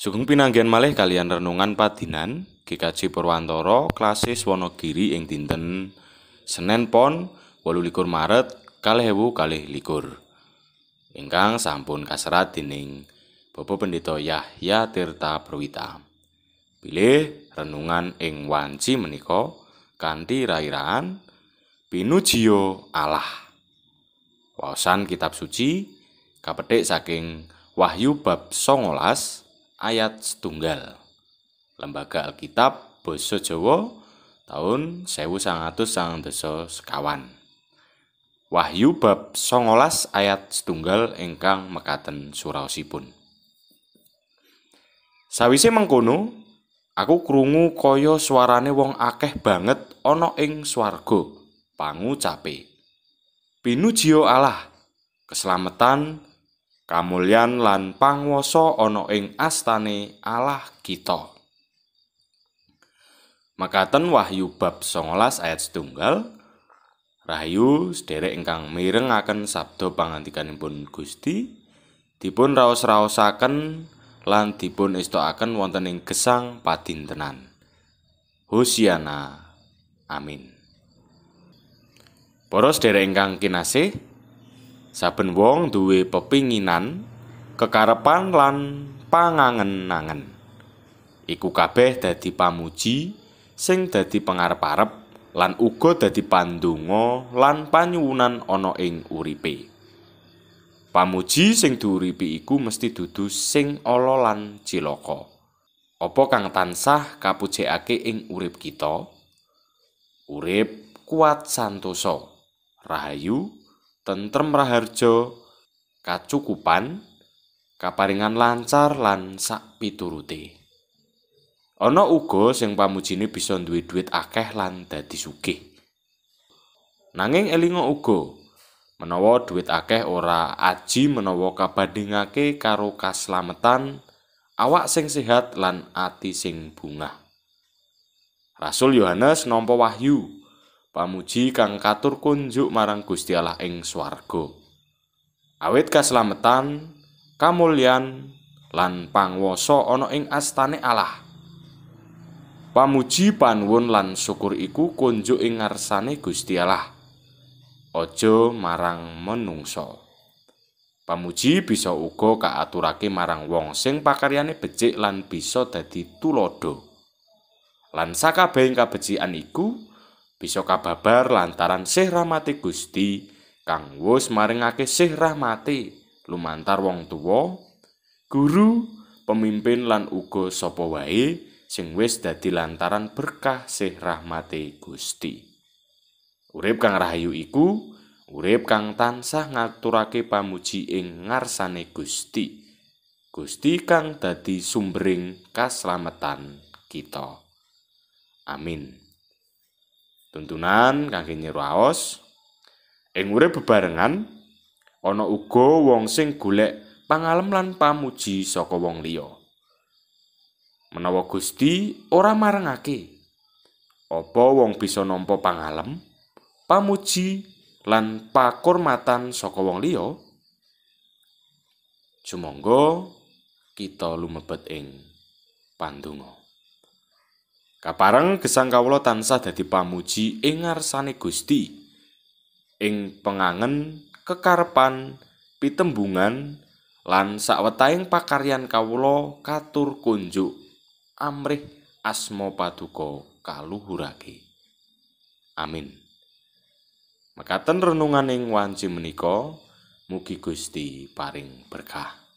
Sugeng pinanggen malih kalian renungan padinan GKJ Purwantoro Klasis Wonogiri ing dinten Senin Pon 28 Maret 2022 ingkang sampun kaserat dening Bapak Pendeta Yahya Tirta Prawita. Pilih renungan ing wanci menika kanthi rairaan Pinujio Allah. Waosan kitab suci kapetik saking Wahyu bab 19 ayat setunggal. Lembaga Alkitab Boso Jowo tahun sewu sekawan. Wahyu bab songolas ayat setunggal engkang mekaten suraosipun. Sawise mengkono, aku krungu kaya suarane wong akeh banget ana ing swarga pangucape. Pinujio Allah, keselamatan kamulyan lan panguwasa ana ing astane Allah kita. Makaten Wahyu bab 19 ayat 1. Rahayu sederek ingkang mirengaken sabda pangandikanipun Gusti dipun raos-raosaken lan dipun istokaken wonten ing gesang padintenan. Hosiana. Amin. Poros dereng ingkang kinasih, Saben wong duwe pepinginan, kekarepan lan pangangen-nangen. Iku kabeh dadi pamuji sing dadi pangarep-arep lan uga dadi pandonga lan panyuwunan ana ing uripe. Pamuji sing diuripi iku mesti dudu sing ala lan cilaka. Apa kang tansah kapujekake ing urip kita? Urip kuat santosa, rahayu tentrem raharjo kecukupan, kaparingan lancar lan sak piturute ana uga sing pamujine bisa duwe dhuwit akeh lan dadi sugih nanging elinga uga menawa dhuwit akeh ora aji menawa kabandingake karo kaslametan awak sing sehat lan ati sing bungah Rasul Yohanes nampa wahyu pamuji kang katur kunjuk marang Gusti Allah ing swarga. Awit kaslametan, kamulyan lan pangwasa ana ing astane Allah. Pamuji panuwun lan syukur iku kunjuk ing ngarsane Gusti Allah. Aja marang menungsa. Pamuji bisa uga kaaturake marang wong sing pakaryane becik lan bisa dadi tulodo. Lan SAKA sakabehing kabecikan iku bisa kababar lantaran Syekh Rahmati Gusti kang wis maringake Syekh Rahmati lumantar wong tuwa, guru, pemimpin lan uga sapa wae sing wis dadi lantaran berkah Syekh Rahmati Gusti. Urip kang rahayu iku urip kang tansah ngaturake pamuji ing ngarsane Gusti. Gusti kang dadi sumbering kaslametan kita. Amin. tuntunan kangge nyeruaos ing urip bebarengan ana uga wong sing golek pangalem lan pamuji saka wong liya menawa Gusti ora marengake apa wong bisa nampa pangalem pamuji lan pakurmatan saka wong liya sumangga kita lumebet ing pandonga Kapareng gesang kawula tansah dadi pamuji ing ngarsane Gusti. Ing pengangen, kekarepan, pitembungan lan sawetaing pakaryan kawula katur kunjuk amrih asmo paduka kaluhurake. Amin. Mekaten renungan ing wanci menika, mugi Gusti paring berkah.